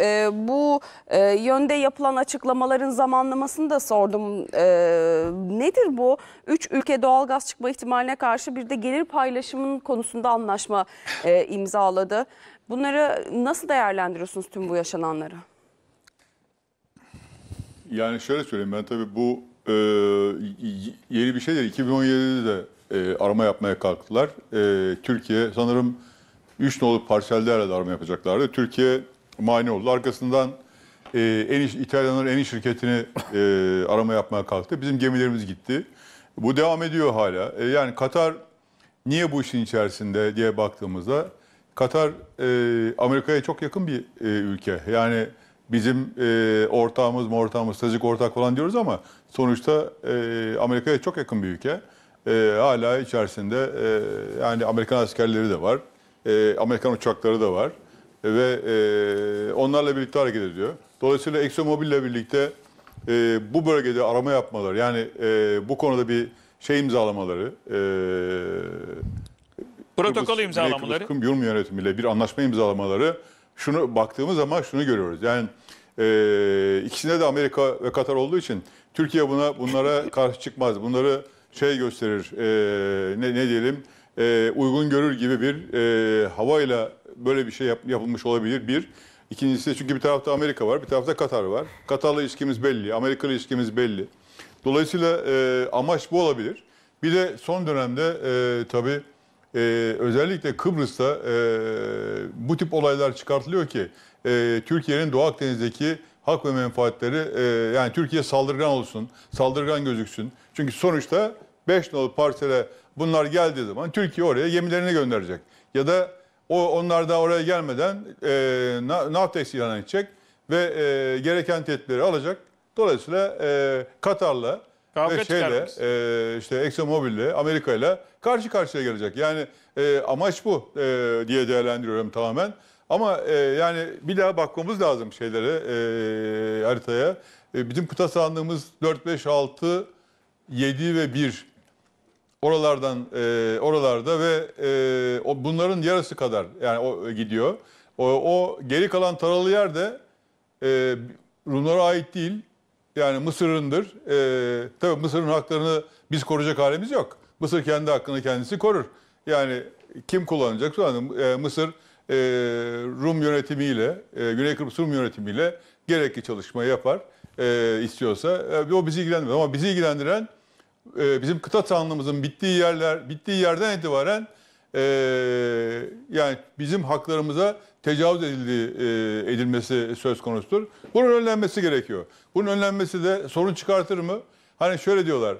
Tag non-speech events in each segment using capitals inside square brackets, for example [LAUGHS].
e, bu e, yönde yapılan açıklamaların zamanlamasını da sordum. E, nedir bu? Üç ülke doğalgaz çıkma ihtimaline karşı bir de gelir paylaşımının konusunda anlaşma e, imzaladı. Bunları nasıl değerlendiriyorsunuz tüm bu yaşananları? Yani şöyle söyleyeyim ben tabii bu e, yeni bir şey değil. 2017'de de e, arama yapmaya kalktılar. E, Türkiye sanırım 3 nolu parselde herhalde arama yapacaklardı. Türkiye mani oldu. Arkasından e, en iş, İtalyanların en iyi şirketini e, arama yapmaya kalktı. Bizim gemilerimiz gitti. Bu devam ediyor hala. E, yani Katar niye bu işin içerisinde diye baktığımızda Katar e, Amerika'ya çok yakın bir e, ülke. Yani bizim e, ortağımız, ortağımız, stratejik ortak falan diyoruz ama sonuçta e, Amerika'ya çok yakın bir ülke. E, hala içerisinde e, yani Amerikan askerleri de var. E, Amerikan uçakları da var ve e, onlarla birlikte hareket ediyor. Dolayısıyla ExxonMobil ile birlikte e, bu bölgede arama yapmaları yani e, bu konuda bir şey imzalamaları e, protokol imzalamaları Kıbrıs Rum yönetimiyle bir anlaşma imzalamaları şunu baktığımız zaman şunu görüyoruz. Yani e, ikisinde de Amerika ve Katar olduğu için Türkiye buna bunlara [LAUGHS] karşı çıkmaz. Bunları şey gösterir e, ne, ne diyelim e, uygun görür gibi bir e, havayla böyle bir şey yap, yapılmış olabilir bir. İkincisi çünkü bir tarafta Amerika var, bir tarafta Katar var. Katar'la ilişkimiz belli, Amerika ile ilişkimiz belli. Dolayısıyla e, amaç bu olabilir. Bir de son dönemde e, tabii e, özellikle Kıbrıs'ta e, bu tip olaylar çıkartılıyor ki e, Türkiye'nin Doğu Akdeniz'deki hak ve menfaatleri e, yani Türkiye saldırgan olsun, saldırgan gözüksün. Çünkü sonuçta 5 nolu parsele bunlar geldiği zaman Türkiye oraya gemilerini gönderecek. Ya da o, onlar da oraya gelmeden e, Navtex ilan edecek ve e, gereken tedbirleri alacak. Dolayısıyla e, Katar'la Kavga ve şeyle, e, işte ExxonMobil'le, ile karşı karşıya gelecek. Yani e, amaç bu e, diye değerlendiriyorum tamamen. Ama e, yani bir daha bakmamız lazım şeylere, e, haritaya. E, bizim kıta sandığımız 4, 5, 6, 7 ve 1 Oralardan e, oralarda ve e, o bunların yarısı kadar yani o e, gidiyor. O, o geri kalan taralı yer de e, Rumlara ait değil. Yani Mısır'ındır. E, tabii Mısır'ın haklarını biz koruyacak halimiz yok. Mısır kendi hakkını kendisi korur. Yani kim kullanacak? Şu e, Mısır e, Rum yönetimiyle, e, Güney Kıbrıs Rum yönetimiyle gerekli çalışmayı yapar e, istiyorsa. E, o bizi ilgilendirmez ama bizi ilgilendiren e, bizim kıta tanımımızın bittiği yerler bittiği yerden itibaren e, yani bizim haklarımıza tecavüz edildiği, e, edilmesi söz konusudur. Bunun önlenmesi gerekiyor. Bunun önlenmesi de sorun çıkartır mı? Hani şöyle diyorlar.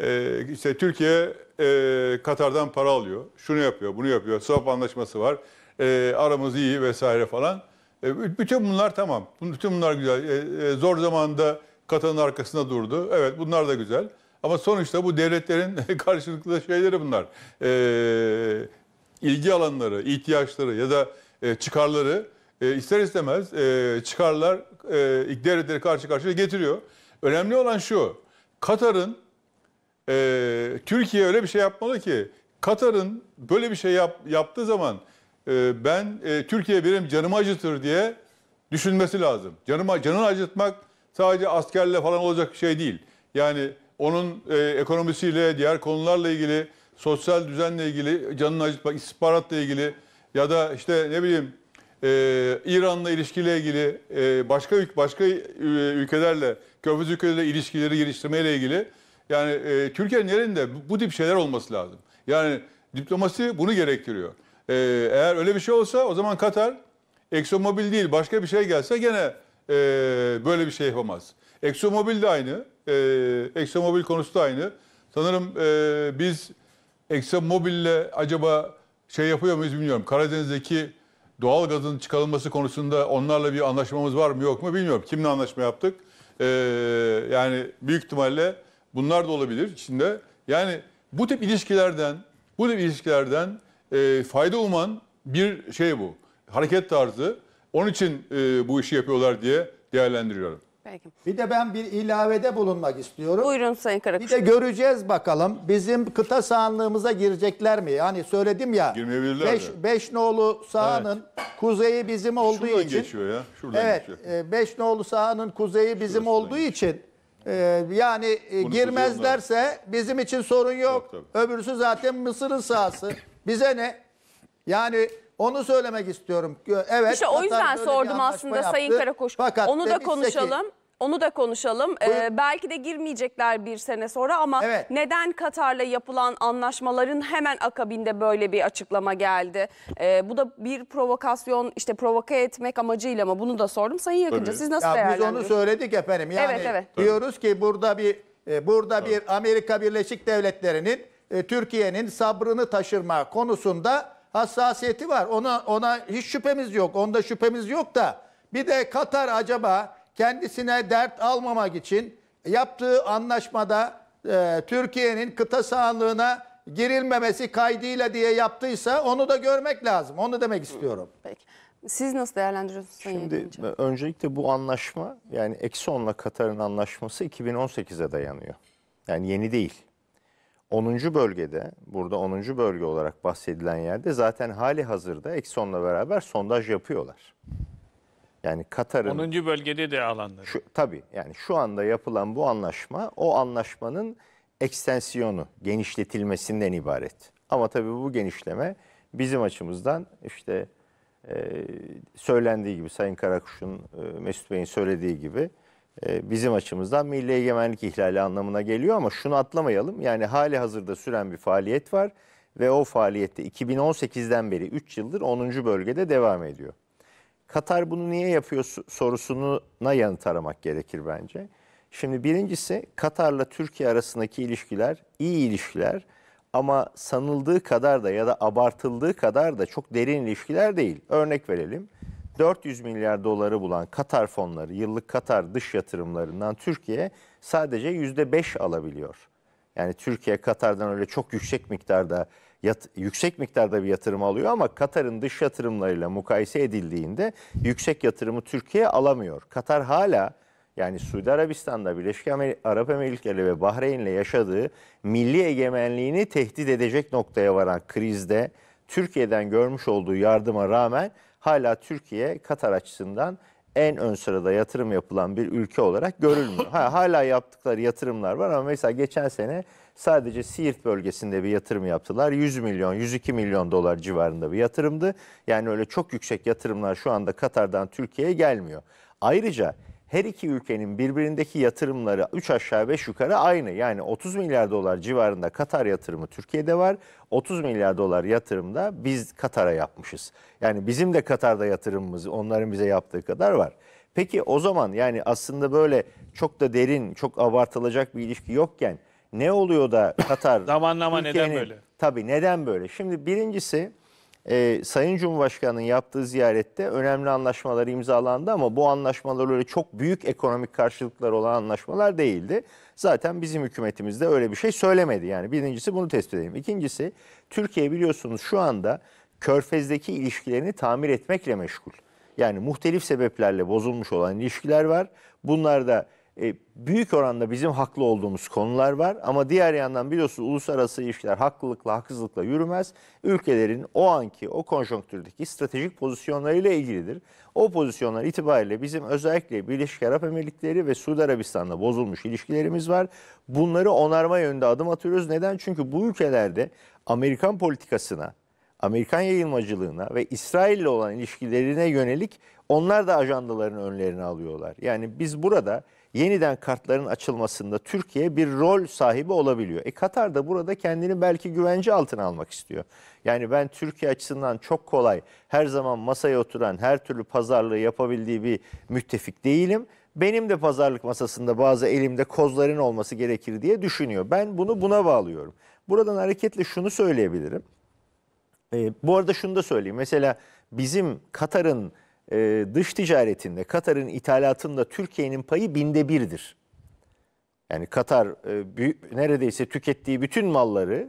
E, işte Türkiye e, Katar'dan para alıyor. Şunu yapıyor, bunu yapıyor. Swap anlaşması var. E, aramız iyi vesaire falan. E, bütün bunlar tamam. Bütün bunlar güzel. E, e, zor zamanda Katar'ın arkasında durdu. Evet bunlar da güzel. Ama sonuçta bu devletlerin [LAUGHS] karşılıklı şeyleri bunlar. E, ilgi alanları, ihtiyaçları ya da e, çıkarları e, ister istemez e, çıkarlar e, devletleri karşı karşıya getiriyor. Önemli olan şu, Katar'ın e, Türkiye öyle bir şey yapmalı ki Katar'ın böyle bir şey yap, yaptığı zaman e, ben e, Türkiye benim canımı acıtır diye düşünmesi lazım. Canıma, canını acıtmak sadece askerle falan olacak bir şey değil. Yani onun e, ekonomisiyle, diğer konularla ilgili, sosyal düzenle ilgili, canını acıtmak, istihbaratla ilgili ya da işte ne bileyim e, İran'la ilişkiyle ilgili, e, başka başka e, ülkelerle, körfez ülkelerle ilişkileri geliştirmeyle ilgili yani e, Türkiye'nin yerinde bu, bu tip şeyler olması lazım. Yani diplomasi bunu gerektiriyor. E, eğer öyle bir şey olsa o zaman Katar ExxonMobil değil başka bir şey gelse gene e, böyle bir şey yapamaz. ExxonMobil de aynı. E, ee, ExxonMobil konusu da aynı. Sanırım e, biz ExxonMobil'le acaba şey yapıyor muyuz bilmiyorum. Karadeniz'deki doğal gazın çıkarılması konusunda onlarla bir anlaşmamız var mı yok mu bilmiyorum. Kimle anlaşma yaptık? E, yani büyük ihtimalle bunlar da olabilir içinde. Yani bu tip ilişkilerden, bu tip ilişkilerden e, fayda uman bir şey bu. Hareket tarzı. Onun için e, bu işi yapıyorlar diye değerlendiriyorum. Peki. Bir de ben bir ilavede bulunmak istiyorum. Buyurun Sayın Karakuş. Bir de göreceğiz bakalım bizim kıta sahanlığımıza girecekler mi? Yani söyledim ya. Girmeyebilirler beş, mi? Beşnoğlu sahanın evet. kuzeyi bizim olduğu Şuradan için. geçiyor ya. Şuradan evet, geçiyor. E, Beşnoğlu sahanın kuzeyi bizim Şurasından olduğu için. E, yani e, Bunu girmezlerse bizim için sorun yok. yok Öbürsü zaten Mısır'ın sahası. Bize ne? Yani onu söylemek istiyorum. Evet. İşte o yüzden sordum aslında yaptı. Sayın Karakuş. Fakat onu da konuşalım. Ki, onu da konuşalım. Ee, belki de girmeyecekler bir sene sonra ama Evet. neden Katar'la yapılan anlaşmaların hemen akabinde böyle bir açıklama geldi? Ee, bu da bir provokasyon, işte provoke etmek amacıyla mı? Bunu da sordum. Sayın yakıncı, siz nasıl Ya biz onu söyledik efendim. Yani Evet, evet. diyoruz ki burada bir e, burada bir Amerika Birleşik Devletleri'nin e, Türkiye'nin sabrını taşırma konusunda hassasiyeti var. Ona ona hiç şüphemiz yok. Onda şüphemiz yok da bir de Katar acaba kendisine dert almamak için yaptığı anlaşmada e, Türkiye'nin kıta sahanlığına girilmemesi kaydıyla diye yaptıysa onu da görmek lazım. Onu demek istiyorum. Peki. Siz nasıl değerlendiriyorsunuz? Şimdi Yedinci? E, öncelikle bu anlaşma yani Exxon'la Katar'ın anlaşması 2018'e dayanıyor. Yani yeni değil. 10. bölgede burada 10. bölge olarak bahsedilen yerde zaten hali hazırda Exxon'la beraber sondaj yapıyorlar. Yani Katar'ın... 10. bölgede de alanları. Şu, tabii yani şu anda yapılan bu anlaşma o anlaşmanın ekstensiyonu, genişletilmesinden ibaret. Ama tabii bu genişleme bizim açımızdan işte e, söylendiği gibi Sayın Karakuş'un, e, Mesut Bey'in söylediği gibi e, bizim açımızdan milli egemenlik ihlali anlamına geliyor. Ama şunu atlamayalım yani hali hazırda süren bir faaliyet var ve o faaliyette 2018'den beri 3 yıldır 10. bölgede devam ediyor. Katar bunu niye yapıyor sorusuna yanıt aramak gerekir bence. Şimdi birincisi Katar'la Türkiye arasındaki ilişkiler iyi ilişkiler ama sanıldığı kadar da ya da abartıldığı kadar da çok derin ilişkiler değil. Örnek verelim. 400 milyar doları bulan Katar fonları, yıllık Katar dış yatırımlarından Türkiye sadece %5 alabiliyor. Yani Türkiye Katar'dan öyle çok yüksek miktarda yat, yüksek miktarda bir yatırım alıyor ama Katar'ın dış yatırımlarıyla mukayese edildiğinde yüksek yatırımı Türkiye alamıyor. Katar hala yani Suudi Arabistan'da Birleşik Arap Emirlikleri ve Bahreyn'le yaşadığı milli egemenliğini tehdit edecek noktaya varan krizde Türkiye'den görmüş olduğu yardıma rağmen hala Türkiye Katar açısından en ön sırada yatırım yapılan bir ülke olarak görülmüyor. Ha, [LAUGHS] hala yaptıkları yatırımlar var ama mesela geçen sene sadece Siirt bölgesinde bir yatırım yaptılar. 100 milyon, 102 milyon dolar civarında bir yatırımdı. Yani öyle çok yüksek yatırımlar şu anda Katar'dan Türkiye'ye gelmiyor. Ayrıca her iki ülkenin birbirindeki yatırımları 3 aşağı 5 yukarı aynı. Yani 30 milyar dolar civarında Katar yatırımı Türkiye'de var. 30 milyar dolar yatırımda biz Katar'a yapmışız. Yani bizim de Katar'da yatırımımız onların bize yaptığı kadar var. Peki o zaman yani aslında böyle çok da derin, çok abartılacak bir ilişki yokken ne oluyor da Katar [LAUGHS] Zamanlama neden böyle? Tabii neden böyle? Şimdi birincisi e, Sayın Cumhurbaşkanı'nın yaptığı ziyarette önemli anlaşmalar imzalandı ama bu anlaşmalar öyle çok büyük ekonomik karşılıklar olan anlaşmalar değildi. Zaten bizim hükümetimiz de öyle bir şey söylemedi. Yani birincisi bunu tespit edelim. İkincisi Türkiye biliyorsunuz şu anda körfezdeki ilişkilerini tamir etmekle meşgul. Yani muhtelif sebeplerle bozulmuş olan ilişkiler var. Bunlar da e, büyük oranda bizim haklı olduğumuz konular var ama diğer yandan biliyorsunuz uluslararası ilişkiler haklılıkla haksızlıkla yürümez. Ülkelerin o anki o konjonktürdeki stratejik pozisyonlarıyla ilgilidir. O pozisyonlar itibariyle bizim özellikle Birleşik Arap Emirlikleri ve Suudi arabistanda bozulmuş ilişkilerimiz var. Bunları onarma yönünde adım atıyoruz. Neden? Çünkü bu ülkelerde Amerikan politikasına, Amerikan yayılmacılığına ve İsrail ile olan ilişkilerine yönelik onlar da ajandaların önlerine alıyorlar. Yani biz burada yeniden kartların açılmasında Türkiye bir rol sahibi olabiliyor. E Katar da burada kendini belki güvence altına almak istiyor. Yani ben Türkiye açısından çok kolay her zaman masaya oturan her türlü pazarlığı yapabildiği bir müttefik değilim. Benim de pazarlık masasında bazı elimde kozların olması gerekir diye düşünüyor. Ben bunu buna bağlıyorum. Buradan hareketle şunu söyleyebilirim. E, bu arada şunu da söyleyeyim. Mesela bizim Katar'ın e, dış ticaretinde Katar'ın ithalatında Türkiye'nin payı binde birdir. Yani Katar e, büyük, neredeyse tükettiği bütün malları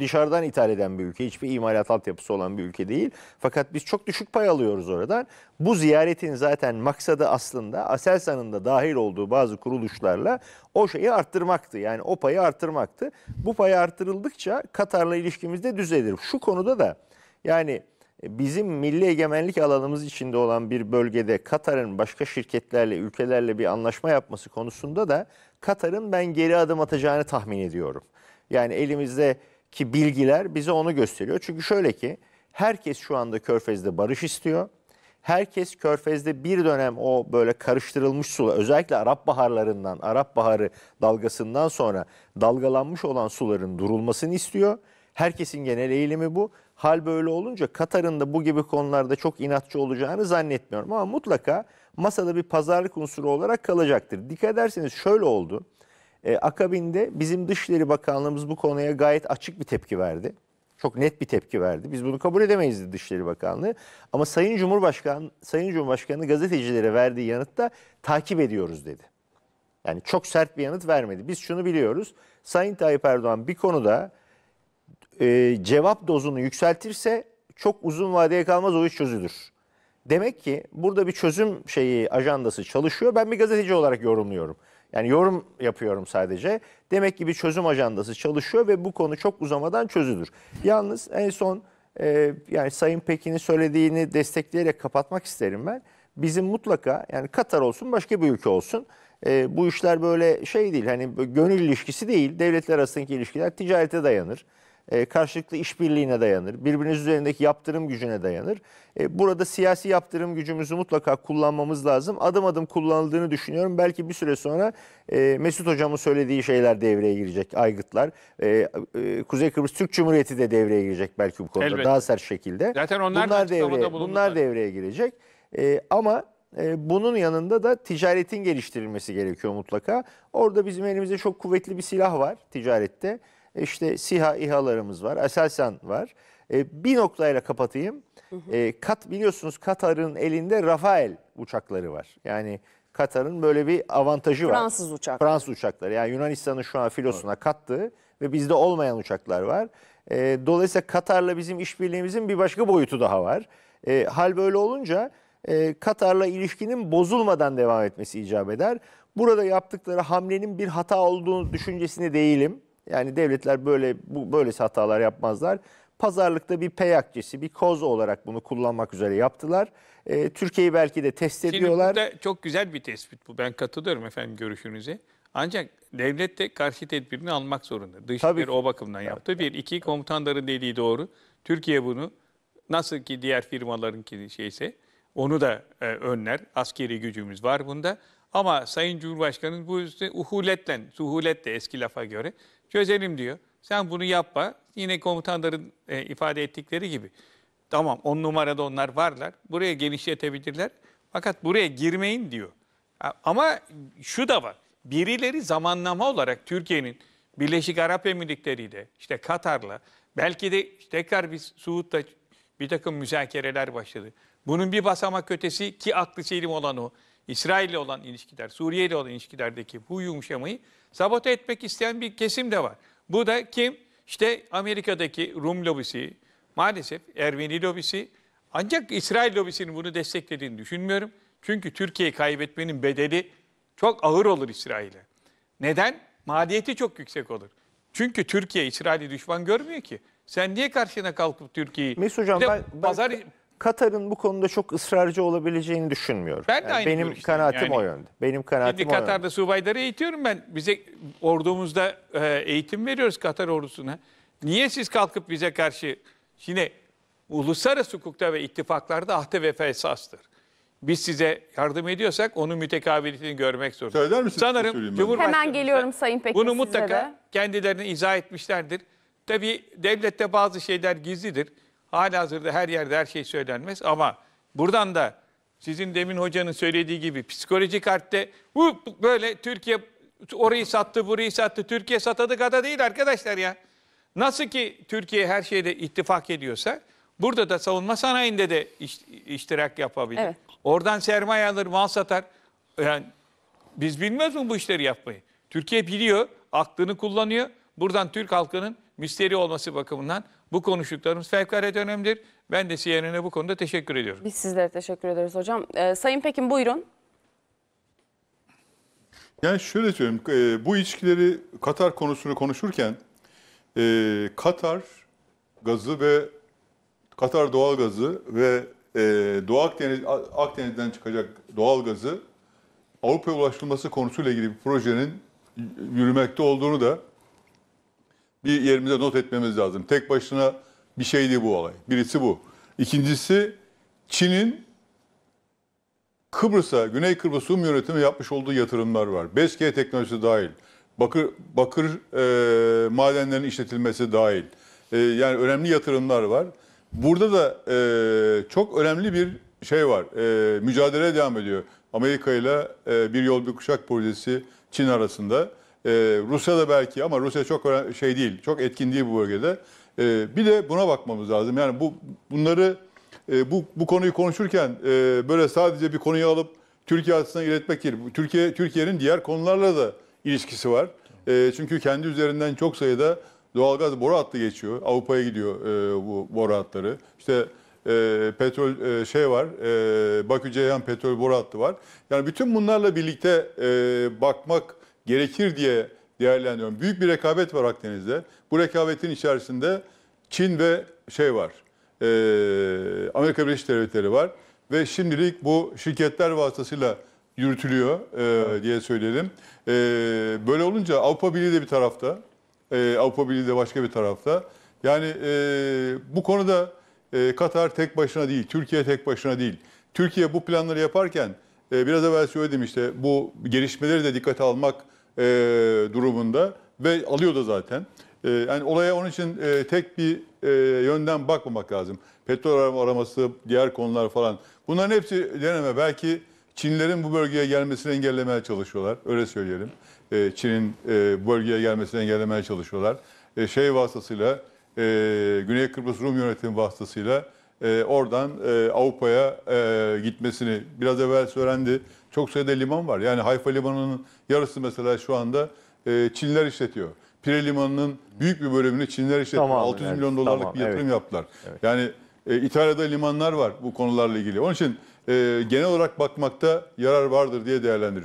dışarıdan ithal eden bir ülke. Hiçbir imalat altyapısı olan bir ülke değil. Fakat biz çok düşük pay alıyoruz oradan. Bu ziyaretin zaten maksadı aslında Aselsan'ın da dahil olduğu bazı kuruluşlarla o şeyi arttırmaktı. Yani o payı arttırmaktı. Bu pay arttırıldıkça Katar'la ilişkimiz de düzelir. Şu konuda da yani bizim milli egemenlik alanımız içinde olan bir bölgede Katar'ın başka şirketlerle, ülkelerle bir anlaşma yapması konusunda da Katar'ın ben geri adım atacağını tahmin ediyorum. Yani elimizdeki bilgiler bize onu gösteriyor. Çünkü şöyle ki herkes şu anda Körfez'de barış istiyor. Herkes Körfez'de bir dönem o böyle karıştırılmış sular özellikle Arap baharlarından, Arap baharı dalgasından sonra dalgalanmış olan suların durulmasını istiyor. Herkesin genel eğilimi bu Hal böyle olunca Katar'ın da bu gibi konularda çok inatçı olacağını zannetmiyorum. Ama mutlaka masada bir pazarlık unsuru olarak kalacaktır. Dikkat ederseniz şöyle oldu. E, akabinde bizim Dışişleri Bakanlığımız bu konuya gayet açık bir tepki verdi. Çok net bir tepki verdi. Biz bunu kabul edemeyiz dedi Dışişleri Bakanlığı. Ama Sayın Cumhurbaşkanı Sayın Cumhurbaşkanı gazetecilere verdiği yanıtta takip ediyoruz dedi. Yani çok sert bir yanıt vermedi. Biz şunu biliyoruz. Sayın Tayyip Erdoğan bir konuda e, cevap dozunu yükseltirse çok uzun vadeye kalmaz o iş çözülür. Demek ki burada bir çözüm şeyi ajandası çalışıyor. Ben bir gazeteci olarak yorumluyorum. Yani yorum yapıyorum sadece. Demek ki bir çözüm ajandası çalışıyor ve bu konu çok uzamadan çözülür. Yalnız en son e, yani Sayın Pekin'in söylediğini destekleyerek kapatmak isterim ben. Bizim mutlaka yani Katar olsun başka bir ülke olsun e, bu işler böyle şey değil hani gönül ilişkisi değil devletler arasındaki ilişkiler ticarete dayanır. E, karşılıklı işbirliğine dayanır. Birbiriniz üzerindeki yaptırım gücüne dayanır. E, burada siyasi yaptırım gücümüzü mutlaka kullanmamız lazım. Adım adım kullanıldığını düşünüyorum. Belki bir süre sonra e, Mesut Hocam'ın söylediği şeyler devreye girecek. Aygıtlar. Kuzey Kıbrıs Türk Cumhuriyeti de devreye girecek belki bu konuda. Elbette. Daha sert şekilde. Zaten onlar bunlar devreye, bunlar devreye girecek. ama bunun yanında da ticaretin geliştirilmesi gerekiyor mutlaka. Orada bizim elimizde çok kuvvetli bir silah var ticarette. İşte SİHA, İHA'larımız var, Aselsan var. E, bir noktayla kapatayım. E, Kat biliyorsunuz Katar'ın elinde Rafael uçakları var. Yani Katar'ın böyle bir avantajı Fransız var. Fransız uçakları. Fransız uçakları. Yani Yunanistan'ın şu an filosuna evet. kattığı ve bizde olmayan uçaklar var. E, dolayısıyla Katar'la bizim işbirliğimizin bir başka boyutu daha var. E, hal böyle olunca e, Katar'la ilişkinin bozulmadan devam etmesi icap eder. Burada yaptıkları hamlenin bir hata olduğunu düşüncesinde değilim. Yani devletler böyle bu böylesi hatalar yapmazlar. Pazarlıkta bir peyakçesi, bir koz olarak bunu kullanmak üzere yaptılar. Ee, Türkiye'yi belki de test Şimdi ediyorlar. Şimdi çok güzel bir tespit bu. Ben katılıyorum efendim görüşünüze. Ancak devlet de karşı tedbirini almak zorunda. Dış bir o bakımdan Tabii. yaptı. Bir, iki komutanların dediği doğru. Türkiye bunu nasıl ki diğer firmaların şeyse onu da e, önler. Askeri gücümüz var bunda. Ama Sayın Cumhurbaşkanı bu işte uhuletle, suhuletle eski lafa göre çözelim diyor. Sen bunu yapma. Yine komutanların e, ifade ettikleri gibi. Tamam on numarada onlar varlar. Buraya genişletebilirler. Fakat buraya girmeyin diyor. Ama şu da var. Birileri zamanlama olarak Türkiye'nin Birleşik Arap Emirlikleri ile işte Katar'la belki de tekrar biz Suud'da bir takım müzakereler başladı. Bunun bir basamak ötesi ki aklı selim olan o İsrail ile olan ilişkiler, Suriye ile olan ilişkilerdeki bu yumuşamayı Sabote etmek isteyen bir kesim de var. Bu da kim? İşte Amerika'daki Rum lobisi, maalesef Ermeni lobisi. Ancak İsrail lobisinin bunu desteklediğini düşünmüyorum. Çünkü Türkiye'yi kaybetmenin bedeli çok ağır olur İsrail'e. Neden? Maliyeti çok yüksek olur. Çünkü Türkiye İsrail'i düşman görmüyor ki. Sen niye karşına kalkıp Türkiye'yi... Mesut Hocam ben, ben, Katar'ın bu konuda çok ısrarcı olabileceğini düşünmüyorum. Ben de yani aynı benim işte. kanaatim yani, o yönde. Benim kanaatim Şimdi Katar'da subayları eğitiyorum ben. Bize ordumuzda e, eğitim veriyoruz Katar ordusuna. Niye siz kalkıp bize karşı yine uluslararası hukukta ve ittifaklarda ahde vefa esastır. Biz size yardım ediyorsak onun mütekabiliyetini görmek zorundayız. Söyler misiniz? Şey Sanırım Cumhurbaşkanı hemen geliyorum Sayın Pekin Bunu mutlaka de. kendilerine izah etmişlerdir. Tabii devlette bazı şeyler gizlidir. Hala hazırda her yerde her şey söylenmez ama buradan da sizin demin hocanın söylediği gibi psikolojik harpte böyle Türkiye orayı sattı burayı sattı. Türkiye satadı gada değil arkadaşlar ya. Nasıl ki Türkiye her şeyde ittifak ediyorsa burada da savunma sanayinde de iş, iştirak yapabilir. Evet. Oradan sermaye alır, mal satar. Yani biz bilmez mi bu işleri yapmayı? Türkiye biliyor, aklını kullanıyor. Buradan Türk halkının müsteri olması bakımından bu konuştuklarımız fevkalade önemlidir. Ben de CNN'e bu konuda teşekkür ediyorum. Biz sizlere teşekkür ederiz hocam. Ee, Sayın Pekin buyurun. Yani şöyle söyleyeyim, e, bu ilişkileri Katar konusunu konuşurken e, Katar gazı ve Katar doğal gazı ve e, Doğu Akdeniz, Akdeniz'den çıkacak doğal gazı Avrupa'ya ulaştırılması konusuyla ilgili bir projenin yürümekte olduğunu da bir yerimize not etmemiz lazım. Tek başına bir şeydi bu olay. Birisi bu. İkincisi Çin'in Kıbrıs'a, Güney Kıbrıs Rum yönetimi yapmış olduğu yatırımlar var. 5G teknolojisi dahil, bakır, bakır e, madenlerin işletilmesi dahil. E, yani önemli yatırımlar var. Burada da e, çok önemli bir şey var. E, mücadele devam ediyor. Amerika ile e, bir yol bir kuşak projesi Çin arasında. Ee, Rusya da belki ama Rusya çok şey değil, çok etkin değil bu bölgede. Ee, bir de buna bakmamız lazım. Yani bu bunları e, bu, bu konuyu konuşurken e, böyle sadece bir konuyu alıp Türkiye açısından iletmek değil. Türkiye Türkiye'nin diğer konularla da ilişkisi var. E, çünkü kendi üzerinden çok sayıda doğalgaz boru hattı geçiyor. Avrupa'ya gidiyor e, bu boru hatları. İşte e, petrol e, şey var, e, Bakü Ceyhan petrol boru hattı var. Yani bütün bunlarla birlikte e, bakmak gerekir diye değerlendiriyorum. Büyük bir rekabet var Akdeniz'de. Bu rekabetin içerisinde Çin ve şey var, e, Amerika Birleşik Devletleri var. Ve şimdilik bu şirketler vasıtasıyla yürütülüyor e, diye söyleyelim. E, böyle olunca Avrupa Birliği de bir tarafta, e, Avrupa Birliği de başka bir tarafta. Yani e, bu konuda e, Katar tek başına değil, Türkiye tek başına değil. Türkiye bu planları yaparken e, biraz evvel söyledim işte bu gelişmeleri de dikkate almak e, durumunda ve alıyor da zaten. E, yani olaya onun için e, tek bir e, yönden bakmamak lazım. Petrol araması, diğer konular falan. Bunların hepsi deneme. Belki Çinlerin bu bölgeye gelmesini engellemeye çalışıyorlar. Öyle söyleyelim. E, Çin'in e, bölgeye gelmesini engellemeye çalışıyorlar. E, şey vasıtasıyla, e, Güney Kıbrıs Rum yönetimi vasıtasıyla e, oradan e, Avrupa'ya e, gitmesini biraz evvel söylendi. Çok sayıda liman var. Yani Hayfa Limanı'nın yarısı mesela şu anda e, Çinler işletiyor. Pire Limanı'nın büyük bir bölümünü Çinler işletiyor. Tamam, 600 evet, milyon dolarlık tamam, bir yatırım evet. yaptılar. Evet. Yani e, İtalya'da limanlar var bu konularla ilgili. Onun için e, genel olarak bakmakta yarar vardır diye değerlendiriyorum.